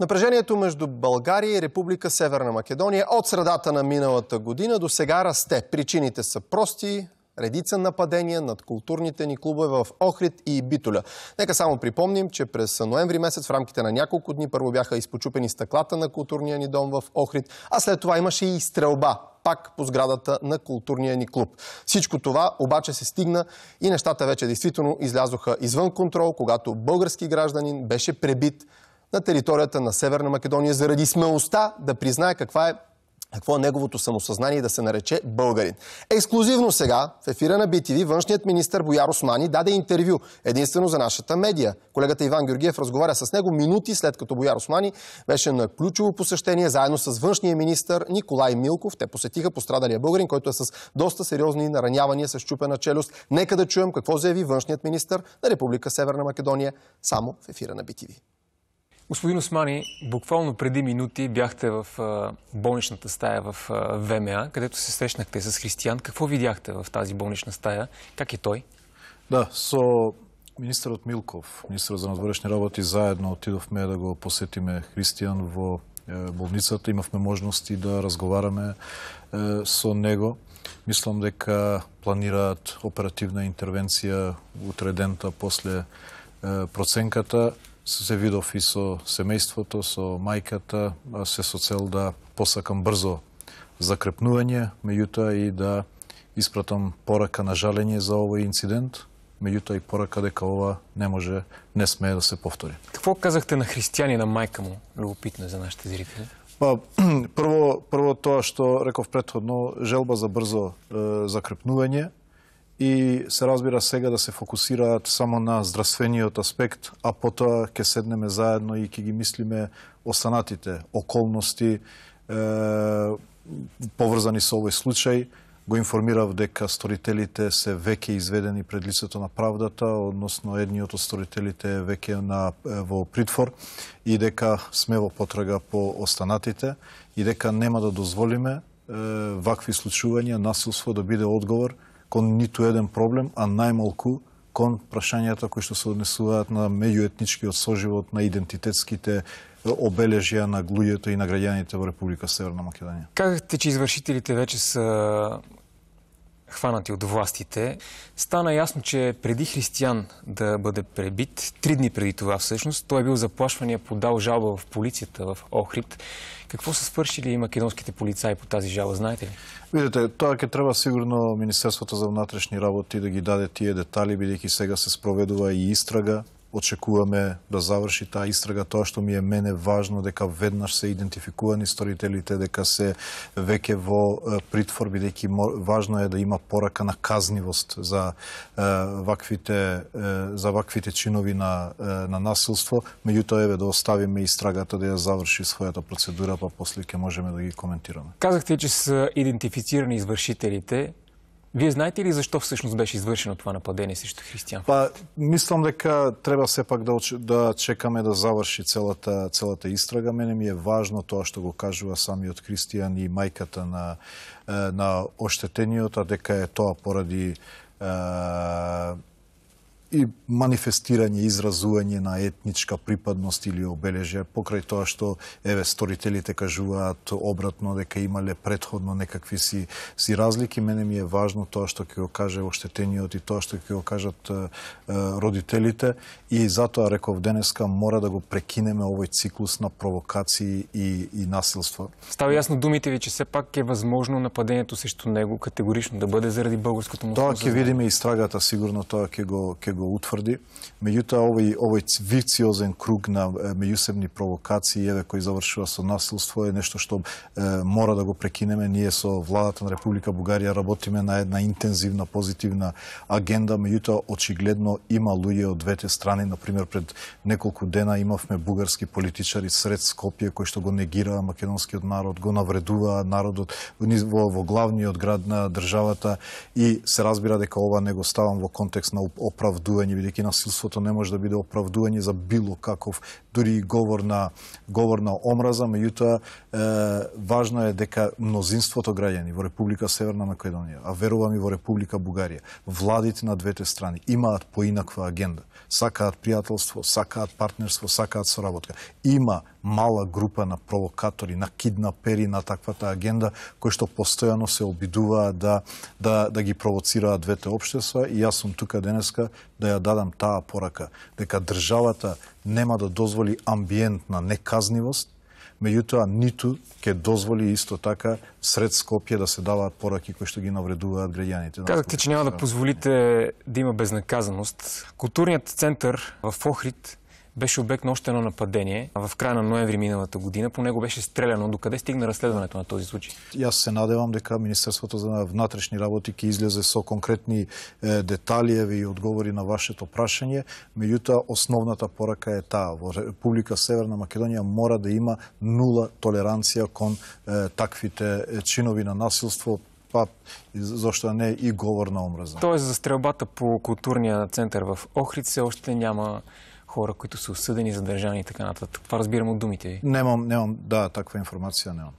Напрежението между България и Република Северна Македония от средата на миналата година до сега расте. Причините са прости, редица нападения над културните ни клубове в Охрид и Битоля. Нека само припомним, че през ноември месец в рамките на няколко дни първо бяха изпочупени стъклата на културния ни дом в Охрид, а след това имаше и стрелба пак по сградата на културния ни клуб. Всичко това обаче се стигна и нещата вече действително излязоха извън контрол, когато български гражданин беше пребит на територията на Северна Македония заради смелостта да признае каква е какво е неговото самосъзнание да се нарече българин. Ексклюзивно сега в ефира на BTV външният министр Бояр Османи даде интервю единствено за нашата медия. Колегата Иван Георгиев разговаря с него минути след като Бояр Османи беше на ключово посещение заедно с външния министр Николай Милков. Те посетиха пострадалия българин, който е с доста сериозни наранявания с чупена челюст. Нека да чуем какво заяви външният министр на Република Северна Македония само в ефира на BTV. Господин Османи, буквално преди минути бяхте в болничната стая в ВМА, където се срещнахте с Християн. Какво видяхте в тази болнична стая? Как е той? Да, со министърът Милков, министър за надворешни работи, заедно отидохме да го посетиме Християн в е, болницата. Имахме можности да разговараме е, со него. Мислам дека планираат оперативна интервенция утре дента после е, проценката се видов и со семејството, со мајката, се со цел да посакам брзо закрепнување, меѓутоа и да испратам порака на жалење за овој инцидент, меѓутоа и порака дека ова не може, не смее да се повтори. Какво казахте на христијани на мајка му? Любопитно е за нашите зрители. Па, прво, прво тоа што реков предходно, желба за брзо е, закрепнување, и се разбира сега да се фокусираат само на здравствениот аспект, а потоа ќе седнеме заедно и ќе ги мислиме останатите околности е, поврзани со овој случај. Го информирав дека сторителите се веќе изведени пред лицето на правдата, односно едниот од сторителите е веќе на, е, во притвор и дека сме во потрага по останатите и дека нема да дозволиме е, вакви случувања насилство да биде одговор кон ниту еден проблем, а најмалку кон прашањата кои што се однесуваат на меѓуетничкиот соживот, на идентитетските е, обележија на глујето и на граѓаните во Република Северна Македонија. Казахте, че извършителите вече са хванати от властите. Стана ясно, че преди християн да бъде пребит, три дни преди това всъщност, той е бил заплашвания, подал жалба в полицията в Охрид. Какво са свършили македонските полицаи по тази жалба, знаете ли? Видите, това е ке трябва сигурно Министерството за внатрешни работи да ги даде тие детали, бидейки сега се спроведува и изтрага очекуваме да заврши таа истрага. Тоа што ми е мене важно дека веднаш се идентификувани сторителите, дека се веќе во е, притвор, бидејќи важно е да има порака на казнивост за е, ваквите е, за ваквите чинови на на насилство. Меѓутоа еве да оставиме истрагата да ја заврши својата процедура, па после ќе можеме да ги коментираме. Казахте че се идентифицирани извршителите. Вие знаете ли защо всъщност беше извършено това нападение срещу християн? Па, мислам дека треба пак да, да чекаме да завърши целата, целата истрага. Мене ми е важно тоа што го кажува самиот християн и мајката на, е, на оштетениот, а дека е тоа поради е, и манифестирање, изразување на етничка припадност или обележје, покрај тоа што, еве, сторителите кажуваат обратно дека имале предходно некакви си, си разлики, мене ми е важно тоа што ќе го каже оштетениот и тоа што ќе го кажат е, е родителите и затоа реков денеска мора да го прекинеме овој циклус на провокации и, и насилство. Става јасно думите ви, че сепак е възможно нападението срещу него категорично да бъде заради българското му Тоа ќе видиме и страгата сигурно тоа ќе го, ќе го утврди. Меѓутоа, овој, овој вициозен круг на е, меѓусебни провокации, еве кој завршува со насилство, е нешто што е, мора да го прекинеме. Ние со владата на Република Бугарија работиме на една интензивна, позитивна агенда, меѓутоа очигледно има луѓе од двете страни. Например, пред неколку дена имавме бугарски политичари сред Скопје кои што го негираа македонскиот народ, го навредуваа народот во, во главниот град на државата и се разбира дека ова не го ставам во контекст на оправд оправдување, бидејќи насилството не може да биде оправдување за било каков дури говор на, говор на омраза, меѓутоа е, важно е дека мнозинството граѓани во Република Северна Македонија, а верувам и во Република Бугарија, владите на двете страни имаат поинаква агенда. Сакаат пријателство, сакаат партнерство, сакаат соработка. Има мала група на провокатори, на киднапери на таквата агенда кои што постојано се обидуваат да да да ги провоцираат двете обштества. и јас сум тука денеска да ја дадам таа порака дека државата нема да дозволи амбиент на неказнивост, меѓутоа ниту ќе дозволи исто така сред Скопје да се даваат пораки кои што ги навредуваат граѓаните. Казахте, че няма да позволите да има безнаказаност. Културният център в Охрид беше обект на още едно нападение. В края на ноември миналата година по него беше стреляно. Докъде стигна разследването на този случай? И аз се надявам дека Министерството за внатрешни работи ки излезе со конкретни е, и отговори на вашето прашање. Меѓутоа, основната порака е таа. Во Република Северна Македонија мора да има нула толеранција кон е, таквите е, чинови на насилство, па зошто не и говор на омраза. Тоест за стрелбата по културния център в Охрид се още няма хора, които са осъдени, задържани и така нататък. Това разбирам от думите ви. Немам, немам, да, такава информация нямам.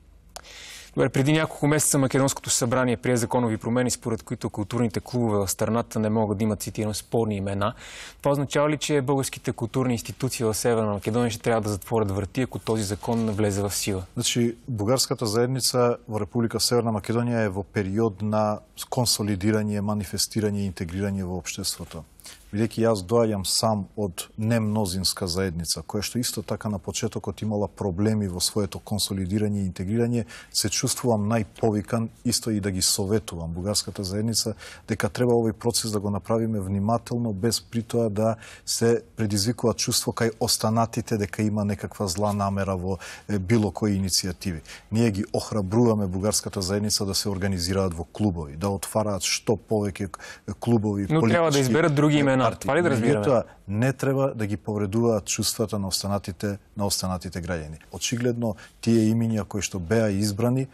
Добре, преди няколко месеца Македонското събрание прие законови промени, според които културните клубове в страната не могат да имат, цитирам, спорни имена. Това означава ли, че българските културни институции в Северна Македония ще трябва да затворят врати, ако този закон не влезе в сила? Значи, българската заедница в Република Северна Македония е в период на консолидиране, манифестиране и интегриране в обществото. Бидејќи јас доаѓам сам од немнозинска заедница, која што исто така на почетокот имала проблеми во своето консолидирање и интегрирање, се чувствувам најповикан исто и да ги советувам бугарската заедница дека треба овој процес да го направиме внимателно, без притоа да се предизвикува чувство кај останатите дека има некаква зла намера во е, било кои иницијативи. Ние ги охрабруваме бугарската заедница да се организираат во клубови, да отвараат што повеќе е, клубови. Но политички... треба да изберат други имена война. Това ли да разбираме? Това не трябва да ги повредуваат чувствата на останатите, на останатите граѓани. Очигледно, тие имиња кои е што беа избрани,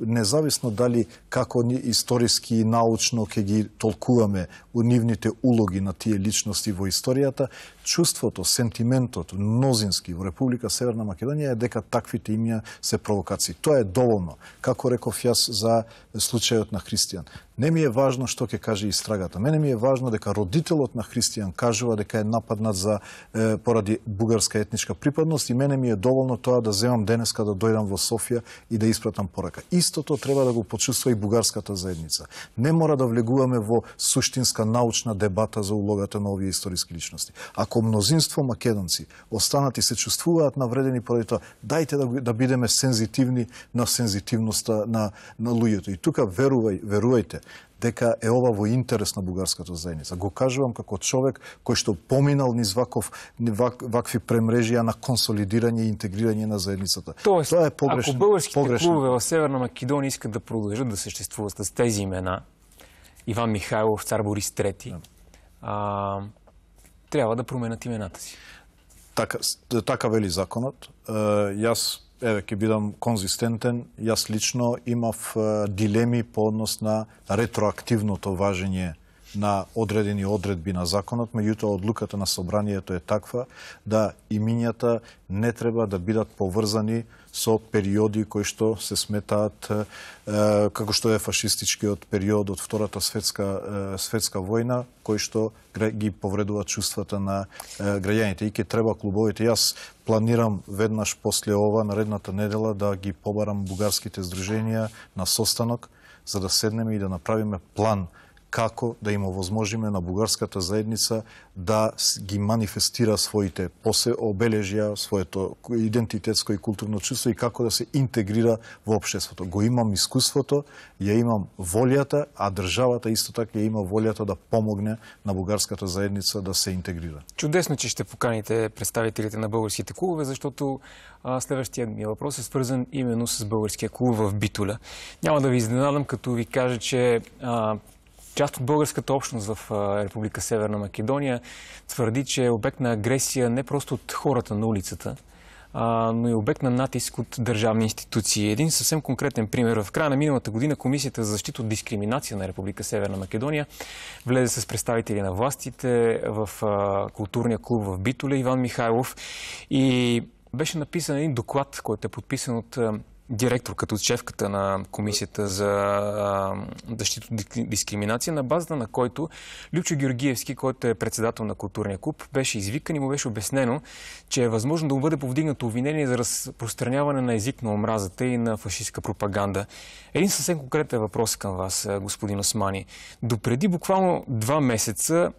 независно дали како ни историски и научно ке ги толкуваме нивните улоги на тие личности во историјата, чувството, сентиментот мнозински во Република Северна Македонија е дека таквите имја се провокации. Тоа е доволно, како реков јас за случајот на Христијан. Не ми е важно што ќе каже истрагата. Мене ми е важно дека родителот на Христијан кажува дека е нападнат за е, поради бугарска етничка припадност и мене ми е доволно тоа да земам денеска да дојдам во Софија и да испратам порака. Истото треба да го почувства и бугарската заедница. Не мора да влегуваме во суштинска научна дебата за улогата на овие историски личности. Ако ако мнозинство македонци останат и се чувствуваат навредени поради тоа, дајте да, да бидеме сензитивни на сензитивноста на, на луѓето. И тука верувај, верувајте, дека е ова во интерес на бугарската заедница. Го кажувам како човек кој што поминал низ ваков, вак, вакви премрежија на консолидирање и интегрирање на заедницата. Тоест, Тоа е погрешно. Ако българските погрешно. клубове во Северна Македония искат да продължат да съществуват с тези имена, Иван Михайлов, цар Борис Трети трябва да променят имената си. Така, така вели законът. Е, аз, еве, ќе бидам конзистентен. аз лично имав е, дилеми по однос на ретроактивното важение на одредени одредби на законот, меѓутоа одлуката на собранието е таква да имињата не треба да бидат поврзани со периоди кои што се сметаат е, е како што е фашистичкиот период од Втората светска, е, светска војна, кои што ги повредува чувствата на е, граѓаните. И ке треба клубовите. Јас планирам веднаш после ова, наредната недела, да ги побарам бугарските здруженија на состанок, за да седнеме и да направиме план како да им овозможиме на бугарската заедница да ги манифестира своите после обележија, своето идентитетско и културно чувство и како да се интегрира во обществото. Го имам искуството, ја имам волјата, а државата исто така ја има волјата да помогне на бугарската заедница да се интегрира. Чудесно че ще поканите представителите на българските клубове, защото следващия ми въпрос е свързан именно с българския клуб в Битоля. Няма да ви изненадам, като ви кажа, че а, Част от българската общност в Република Северна Македония твърди, че е обект на агресия не просто от хората на улицата, но и обект на натиск от държавни институции. Един съвсем конкретен пример. В края на миналата година Комисията за защита от дискриминация на Република Северна Македония влезе с представители на властите в културния клуб в Битоле Иван Михайлов и беше написан един доклад, който е подписан от директор, като шефката на Комисията за защита от дискриминация, на базата на който Любчо Георгиевски, който е председател на културния клуб, беше извикан и му беше обяснено, че е възможно да му бъде повдигнато обвинение за разпространяване на език на омразата и на фашистска пропаганда. Един съвсем конкретен въпрос към вас, господин Османи. Допреди буквално два месеца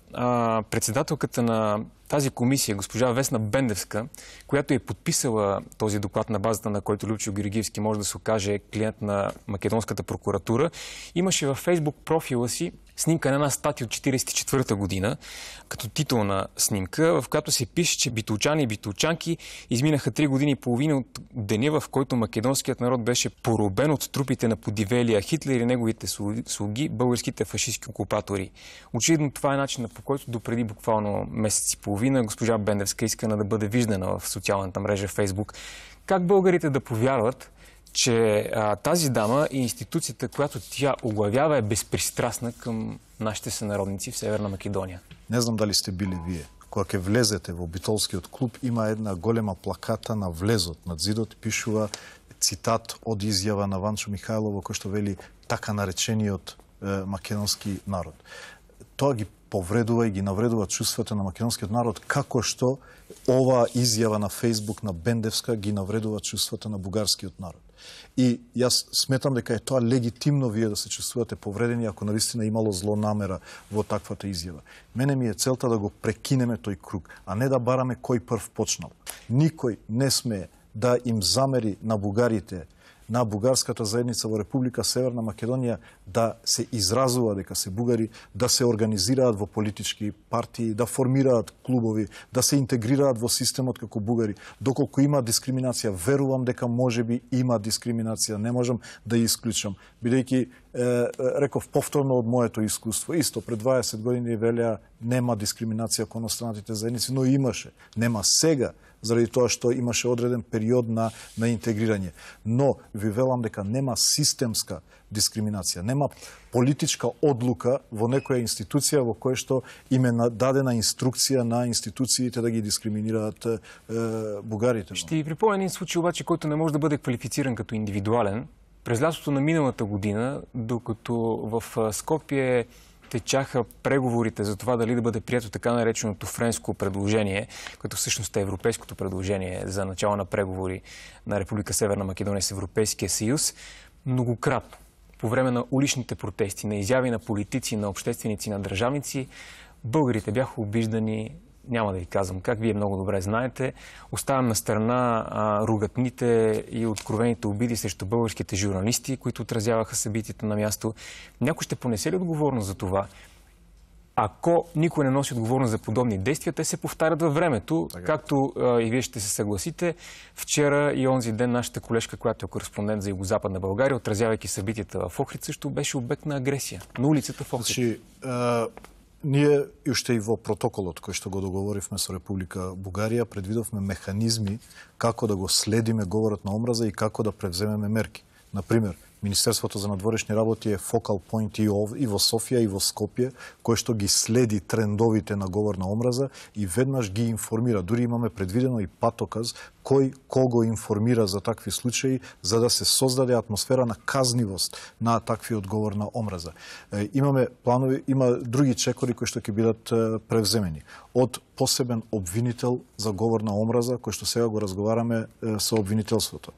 председателката на тази комисия, госпожа Весна Бендевска, която е подписала този доклад на базата, на който Любчо Георгиевски може да се окаже клиент на Македонската прокуратура, имаше във Фейсбук профила си снимка на една статия от 1944 година, като на снимка, в която се пише, че битолчани и битолчанки изминаха 3 години и половина от деня, в който македонският народ беше поробен от трупите на подивелия Хитлер и неговите слуги, българските фашистски окупатори. Очевидно това е начинът по който допреди буквално месец и половина госпожа Бендевска е искана да бъде виждана в социалната мрежа Facebook. Как българите да повярват, че а, тази дама и институцията, която тя оглавява, е безпристрастна към нашите сънародници в Северна Македония. Не знам дали сте били вие. Когато е, влезете в Битолскиот клуб, има една голема плаката на влезот. Над зидот пишува цитат од изјава на Ванчо Михайлова, кој што вели така наречениот е, македонски народ. Тоа ги повредува и ги навредува чувствата на македонскиот народ, како што ова изјава на Фейсбук на Бендевска ги навредува чувствата на бугарскиот народ. И јас сметам дека е тоа легитимно вие да се чувствувате повредени ако наистина имало зло намера во таквата изјава. Мене ми е целта да го прекинеме тој круг, а не да бараме кој прв почнал. Никој не смее да им замери на бугарите на бугарската заедница во Република Северна Македонија да се изразува дека се бугари, да се организираат во политички партии, да формираат клубови, да се интегрираат во системот како бугари. Доколку има дискриминација, верувам дека може би има дискриминација, не можам да ја исклучам, бидејќи е, е, реков повторно од моето искуство. Исто, пред 20 години велеа нема дискриминација кон останатите заедници, но имаше. Нема сега, заради тоа што имаше одреден период на, на интегрирање. Но ви велам дека нема системска дискриминација, нема политичка одлука во некоја институција во која што им е дадена инструкција на институциите да ги дискриминираат е, бугарите. Ще ви припомня един случай, обаче, който не може да бъде квалифициран като индивидуален, през лятото на миналата година, докато в Скопие течаха преговорите за това дали да бъде прието така нареченото френско предложение, което всъщност е европейското предложение за начало на преговори на Република Северна Македония с Европейския съюз, многократно по време на уличните протести, на изяви на политици, на общественици, на държавници, българите бяха обиждани няма да ви казвам как, вие много добре знаете. Оставям на страна ругатните и откровените обиди срещу българските журналисти, които отразяваха събитията на място. Някой ще понесе ли отговорност за това? Ако никой не носи отговорност за подобни действия, те се повтарят във времето. Е. Както и вие ще се съгласите, вчера и онзи ден нашата колежка, която е кореспондент за западна България, отразявайки събитията в Охрид, също беше обект на агресия на улицата в Охрид. Значи, ние още и во протоколот кој што го договоривме со Република Бугарија предвидовме механизми како да го следиме говорот на омраза и како да превземеме мерки. Например, Министерството за надворешни работи е фокал поинт и, и во Софија и во Скопје, кој што ги следи трендовите на говор на омраза и веднаш ги информира. Дури имаме предвидено и патоказ кой кого информира за такви случаи, за да се создаде атмосфера на казнивост на такви одговор на омраза. Е, имаме планови, има други чекори кои што ќе бидат е, превземени. Од посебен обвинител за говор на омраза, кој што сега го разговараме е, со обвинителството.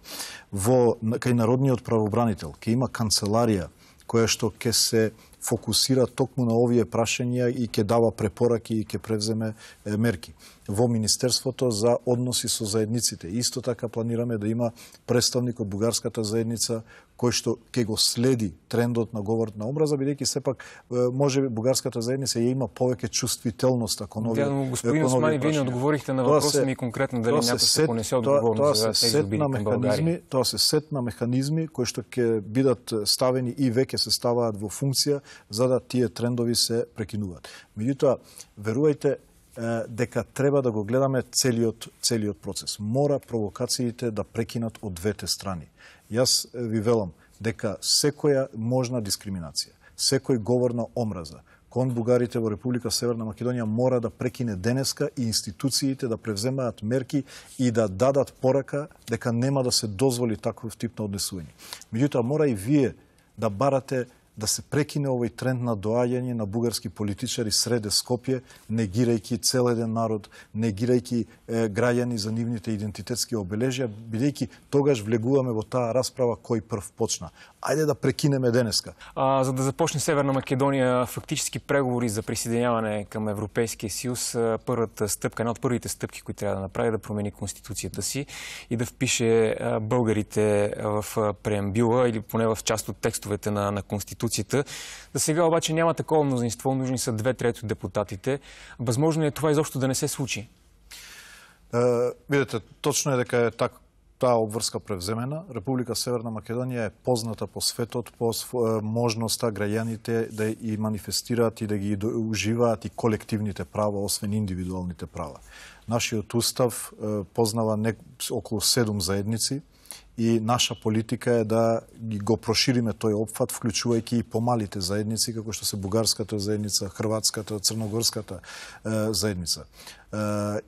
Во, кај Народниот правобранител ќе има канцеларија која што ќе се фокусира токму на овие прашања и ќе дава препораки и ќе превземе е, мерки во Министерството за односи со заедниците. Исто така планираме да има представник од Бугарската заедница кој што ќе го следи трендот на говорот на образа, бидејќи сепак е, може би бугарската заедница ја има повеќе чувствителност ако нови Дядо, господин Османи, вие не одговорихте на въпроса ми конкретно дали се, се понесе отговорност за сет на механизми, Тоа се сет на механизми кои што ќе бидат е, ставени и веќе се ставаат во функција за да тие трендови се прекинуваат. Меѓутоа, верувајте, е, дека треба да го гледаме целиот, целиот процес. Мора провокациите да прекинат од двете страни. Јас е, ви велам дека секоја можна дискриминација, секој говор на омраза кон бугарите во Република Северна Македонија мора да прекине денеска и институциите да превземаат мерки и да дадат порака дека нема да се дозволи таков тип на однесување. Меѓутоа, мора и вие да барате да се прекине овој тренд на доаѓање на бугарски политичари среде Скопје, негирајќи цел еден народ, негирајќи е, граѓани за нивните идентитетски обележија, бидејќи тогаш влегуваме во таа расправа кој прв почна. Ајде да прекинеме денеска. А, за да започне Северна Македонија фактически преговори за присъединяване към Европейския съюз, е, първата стъпка, една от първите стъпки, които трябва да направи, е да промени конституцията си и да впише е, българите в преембила или поне в част от текстовете на, на конституцията Конституцията. За сега обаче няма такова мнозинство, нужни са две трети от депутатите. Възможно е това изобщо да не се случи? Е, видите, точно е дека е так, таа обврска превземена. Република Северна Македонија е позната по светот по е, можноста граѓаните да и манифестираат и да ги уживаат и колективните права, освен индивидуалните права. Нашиот устав е, познава не, околу седум заедници, и наша политика е да го прошириме тој опфат, вклучувајќи и помалите заедници, како што се бугарската заедница, хрватската, црногорската е, заедница. Е,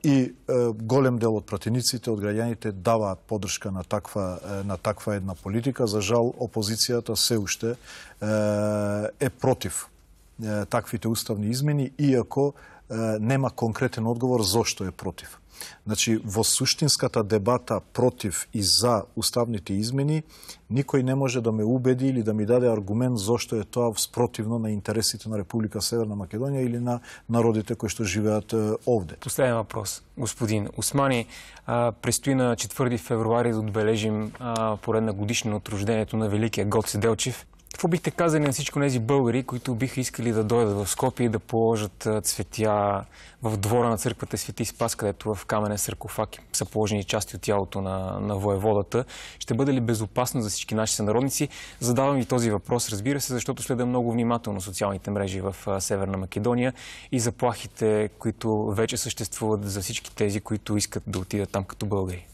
и е, голем дел од пратениците, од граѓаните даваат подршка на таква, е, на таква една политика. За жал, опозицијата се уште е, е против е, таквите уставни измени, иако е, нема конкретен одговор зошто е против. Значи, во суштинската дебата против и за уставните измени, никој не може да ме убеди или да ми даде аргумент зошто е тоа спротивно на интересите на Република Северна Македонија или на народите кои што живеат е, овде. Последен въпрос, господин Османи. Престои на 4 февруари да отбележим поредна годишна от рождението на Великия Гоце Делчев. Какво бихте казали на всичко тези българи, които биха искали да дойдат в Скопия и да положат цветя в двора на църквата Свети Спас, където в каменен саркофаг са положени части от тялото на, на воеводата? Ще бъде ли безопасно за всички наши сънародници? Задавам ви този въпрос, разбира се, защото следа много внимателно социалните мрежи в Северна Македония и заплахите, които вече съществуват за всички тези, които искат да отидат там като българи.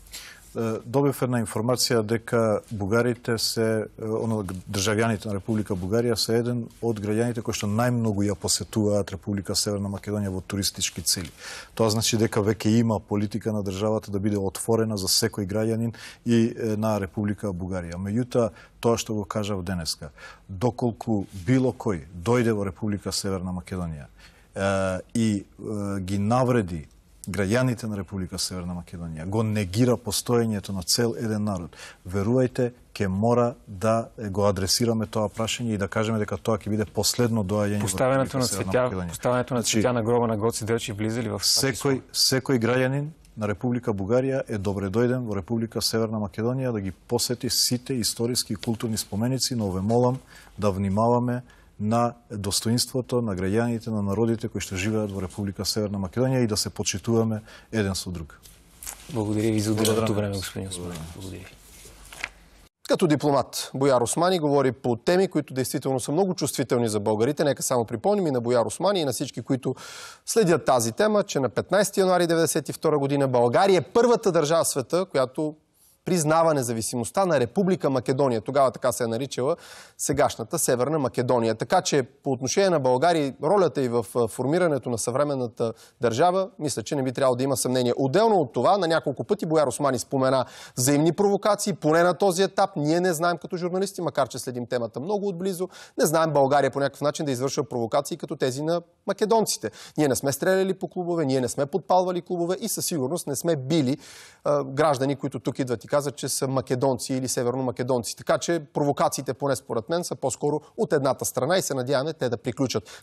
Е, добив една информација дека бугарите се, е, оно, државјаните на Република Бугарија се еден од граѓаните кои што најмногу ја посетуваат Република Северна Македонија во туристички цели. Тоа значи дека веќе има политика на државата да биде отворена за секој граѓанин и е, на Република Бугарија. Меѓутоа, тоа што го кажав денеска, доколку било кој дојде во Република Северна Македонија и ги навреди граѓаните на Република Северна Македонија, го негира постоењето на цел еден народ, верувајте, ќе мора да го адресираме тоа прашање и да кажеме дека тоа ќе биде последно доаѓање поставењето на цветја, поставенето на значи, цветја на гроба на Гоци Делчи влизали во секој секој граѓанин на Република Бугарија е добре дојден во Република Северна Македонија да ги посети сите историски и културни споменици, но ве молам да внимаваме на достоинствата, на граѓаните, на народите кои што живеат во Република Северна Македонија и да се почитуваме еден со друг. Благодаря ви за отделеното време, господин Осман. Благодаря ви. Като дипломат, Бояр Османи говори по теми, които действително са много чувствителни за българите. Нека само припомним и на Бояр Османи и на всички, които следят тази тема, че на 15 януари 1992 година България е първата държава в света, която признава независимостта на Република Македония. Тогава така се е наричала сегашната Северна Македония. Така че по отношение на България, ролята и в формирането на съвременната държава, мисля, че не би трябвало да има съмнение. Отделно от това, на няколко пъти Бояр Османи спомена взаимни провокации, поне на този етап. Ние не знаем като журналисти, макар че следим темата много отблизо, не знаем България по някакъв начин да е извършва провокации като тези на македонците. Ние не сме стреляли по клубове, ние не сме подпалвали клубове и със сигурност не сме били а, граждани, които тук идват и каза, че са македонци или северно-македонци. Така че провокациите, поне според мен, са по-скоро от едната страна и се надяваме те да приключат.